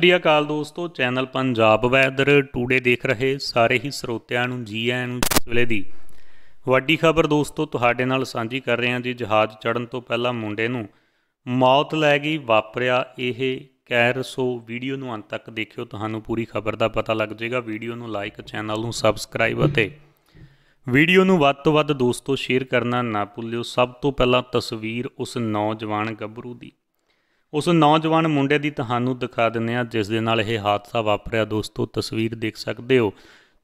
ਸ੍ਰੀ ਅਕਾਲ ਦੋਸਤੋ channel Punjab weather today ਦੇਖ ਰਹੇ ਸਾਰੇ ਹੀ ਸਰੋਤਿਆਂ ਨੂੰ ਜੀ ਆਇਆਂ ਨੂੰ ਇਸ ਵੇਲੇ ਦੀ ਵੱਡੀ ਖਬਰ ਦੋਸਤੋ ਤੁਹਾਡੇ ਨਾਲ ਸਾਂਝੀ ਕਰ ਰਹੇ ਹਾਂ ਜੀ ਜਹਾਜ਼ ਚੜਨ ਤੋਂ ਪਹਿਲਾਂ ਮੁੰਡੇ ਨੂੰ ਮੌਤ ਲੈ ਗਈ ਵਾਪਰਿਆ ਇਹ ਕੈਰਸੋ ਵੀਡੀਓ ਨੂੰ ਅੰਤ ਤੱਕ ਦੇਖਿਓ ਤੁਹਾਨੂੰ ਪੂਰੀ ਖਬਰ ਦਾ ਪਤਾ ਲੱਗ ਜਾਏਗਾ ਵੀਡੀਓ ਨੂੰ ਲਾਈਕ ਚੈਨਲ ਨੂੰ ਸਬਸਕ੍ਰਾਈਬ ਅਤੇ ਵੀਡੀਓ ਨੂੰ ਵੱਧ ਤੋਂ ਵੱਧ ਦੋਸਤੋ ਸ਼ੇਅਰ ਕਰਨਾ ਨਾ ਭੁੱਲਿਓ ਸਭ ਤੋਂ ਪਹਿਲਾਂ ਤਸਵੀਰ ਉਸ ਨੌਜਵਾਨ ਗੱਭਰੂ ਦੀ ਉਸ ਨੌਜਵਾਨ ਮੁੰਡੇ ਦੀ ਤੁਹਾਨੂੰ ਦਿਖਾ ਦਿੰਨੇ ਆ ਜਿਸ ਦੇ ਨਾਲ ਇਹ ਹਾਦਸਾ ਵਾਪਰਿਆ ਦੋਸਤੋ ਤਸਵੀਰ ਦੇਖ ਸਕਦੇ ਹੋ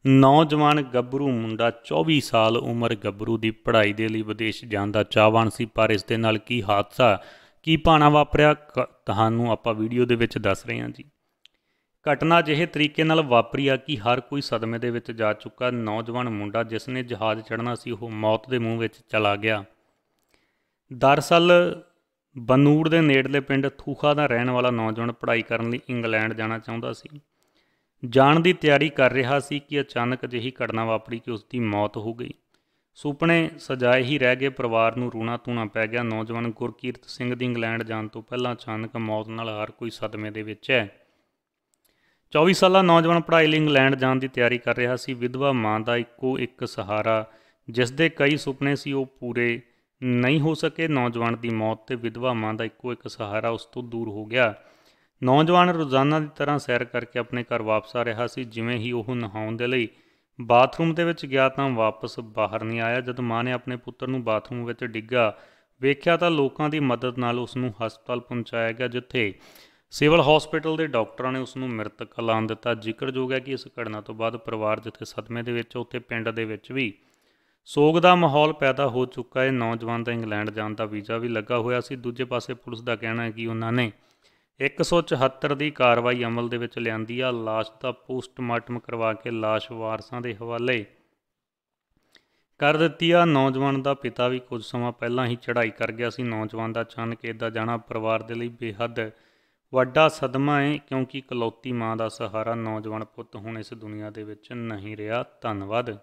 ਨੌਜਵਾਨ ਗੱਭਰੂ ਮੁੰਡਾ 24 ਸਾਲ ਉਮਰ ਗੱਭਰੂ ਦੀ ਪੜ੍ਹਾਈ ਦੇ ਲਈ ਵਿਦੇਸ਼ ਜਾਣ ਦਾ ਚਾਹਵਾਨ ਸੀ ਪਰ ਇਸ ਦੇ ਨਾਲ ਕੀ ਹਾਦਸਾ ਕੀ ਪਾਣਾ ਵਾਪਰਿਆ ਤੁਹਾਨੂੰ ਆਪਾਂ ਵੀਡੀਓ ਦੇ ਵਿੱਚ ਦੱਸ ਰਹੇ ਹਾਂ ਜੀ ਘਟਨਾ ਜਿਹੇ ਤਰੀਕੇ ਨਾਲ ਵਾਪਰੀ ਆ ਕਿ ਹਰ ਕੋਈ ਸਦਮੇ ਦੇ ਵਿੱਚ ਜਾ ਚੁੱਕਾ ਨੌਜਵਾਨ ਮੁੰਡਾ ਜਿਸ ਨੇ ਜਹਾਜ਼ ਚੜ੍ਹਨਾ ਸੀ ਉਹ ਮੌਤ ਦੇ ਮੂੰਹ ਵਿੱਚ ਚਲਾ ਗਿਆ ਦਰਸਲ ਬਨੂੜ ਦੇ ਨੇੜਲੇ ਪਿੰਡ ਥੂਖਾ ਦਾ ਰਹਿਣ ਵਾਲਾ ਨੌਜਵਾਨ ਪੜ੍ਹਾਈ ਕਰਨ ਲਈ ਇੰਗਲੈਂਡ ਜਾਣਾ ਚਾਹੁੰਦਾ ਸੀ ਜਾਣ ਦੀ ਤਿਆਰੀ ਕਰ ਰਿਹਾ ਸੀ ਕਿ ਅਚਾਨਕ ਜਿਹੀ ਘਟਨਾ ਵਾਪਰੀ ਕਿ ਉਸ ਦੀ ਮੌਤ ਹੋ ਗਈ ਸੁਪਨੇ ਸਜਾਏ ਹੀ ਰਹਿ ਗਏ ਪਰਿਵਾਰ ਨੂੰ ਰੋਣਾ ਤੂਣਾ ਪੈ ਗਿਆ ਨੌਜਵਾਨ ਗੁਰਕੀਰਤ ਸਿੰਘ ਦੀ ਇੰਗਲੈਂਡ ਜਾਣ ਤੋਂ ਪਹਿਲਾਂ ਅਚਾਨਕ ਮੌਤ ਨਾਲ ਹਰ ਕੋਈ ਸਦਮੇ ਦੇ ਵਿੱਚ ਹੈ 24 ਸਾਲਾ ਨੌਜਵਾਨ ਪੜ੍ਹਾਈ ਲਈ ਇੰਗਲੈਂਡ ਜਾਣ ਦੀ ਤਿਆਰੀ ਕਰ ਰਿਹਾ ਸੀ ਵਿਧਵਾ ਮਾਂ ਦਾ ਇੱਕੋ ਇੱਕ ਸਹਾਰਾ ਜਿਸ ਦੇ ਕਈ ਸੁਪਨੇ ਸੀ ਉਹ ਪੂਰੇ ਨਹੀਂ ਹੋ ਸਕੇ ਨੌਜਵਾਨ ਦੀ ਮੌਤ ਤੇ ਵਿਧਵਾ ਮਾਂ ਦਾ ਇੱਕੋ ਇੱਕ ਸਹਾਰਾ ਉਸ ਤੋਂ ਦੂਰ ਹੋ ਗਿਆ ਨੌਜਵਾਨ ਰੋਜ਼ਾਨਾ ਦੀ ਤਰ੍ਹਾਂ ਸੈਰ ਕਰਕੇ ਆਪਣੇ ਘਰ ਵਾਪਸ ਆ ਰਿਹਾ ਸੀ ਜਿਵੇਂ ਹੀ ਉਹ ਨਹਾਉਣ ਦੇ ਲਈ ਬਾਥਰੂਮ ਦੇ ਵਿੱਚ ਗਿਆ ਤਾਂ ਵਾਪਸ ਬਾਹਰ ਨਹੀਂ ਆਇਆ ਜਦ ਮਾਂ ਨੇ ਆਪਣੇ ਪੁੱਤਰ ਨੂੰ ਬਾਥਰੂਮ ਵਿੱਚ ਡਿੱਗਾ ਵੇਖਿਆ ਤਾਂ ਲੋਕਾਂ ਦੀ ਮਦਦ ਨਾਲ ਉਸ ਨੂੰ ਹਸਪਤਾਲ ਪਹੁੰਚਾਇਆ ਗਿਆ ਜਿੱਥੇ ਸਿਵਲ ਹਸਪੀਟਲ ਦੇ ਡਾਕਟਰਾਂ ਨੇ ਉਸ ਨੂੰ ਮ੍ਰਿਤਕ ਐਲਾਨ ਦਿੱਤਾ ਜ਼ਿਕਰਯੋਗ ਹੈ ਕਿ ਇਸ ਘਟਨਾ ਤੋਂ ਬਾਅਦ ਪਰਿਵਾਰ ਜਿੱਥੇ ਸਦਮੇ ਦੇ ਵਿੱਚ ਉੱਥੇ ਪਿੰਡ ਦੇ ਵਿੱਚ ਵੀ ਸੋਗ ਦਾ ਮਾਹੌਲ ਪੈਦਾ ਹੋ ਚੁੱਕਾ ਹੈ ਨੌਜਵਾਨ ਦਾ ਇੰਗਲੈਂਡ ਜਾਣ ਦਾ ਵੀਜ਼ਾ ਵੀ ਲੱਗਾ ਹੋਇਆ ਸੀ ਦੂਜੇ ਪਾਸੇ ਪੁਲਿਸ ਦਾ ਕਹਿਣਾ ਹੈ ਕਿ ਉਹਨਾਂ ਨੇ 174 ਦੀ ਕਾਰਵਾਈ ਅਮਲ ਦੇ ਵਿੱਚ ਲਿਆਂਦੀ ਆ ਲਾਸ਼ ਦਾ ਪੋਸਟਮਾਰਟਮ ਕਰਵਾ ਕੇ ਲਾਸ਼ ਵਾਰਸਾਂ ਦੇ ਹਵਾਲੇ ਕਰ ਦਿੱਤੀ ਆ ਨੌਜਵਾਨ ਦਾ ਪਿਤਾ ਵੀ ਕੁਝ ਸਮਾਂ ਪਹਿਲਾਂ ਹੀ ਚੜ੍ਹਾਈ ਕਰ ਗਿਆ ਸੀ ਨੌਜਵਾਨ ਦਾ ਚੰਨ ਕੇ ਇਦਾਂ ਜਾਣਾ ਪਰਿਵਾਰ ਦੇ ਲਈ ਬੇਹੱਦ ਵੱਡਾ ਸਦਮਾ ਹੈ ਕਿਉਂਕਿ ਇਕਲੌਤੀ ਮਾਂ ਦਾ ਸਹਾਰਾ ਨੌਜਵਾਨ ਪੁੱਤ ਹੁਣ ਇਸ ਦੁਨੀਆ ਦੇ ਵਿੱਚ ਨਹੀਂ ਰਿਹਾ ਧੰਨਵਾਦ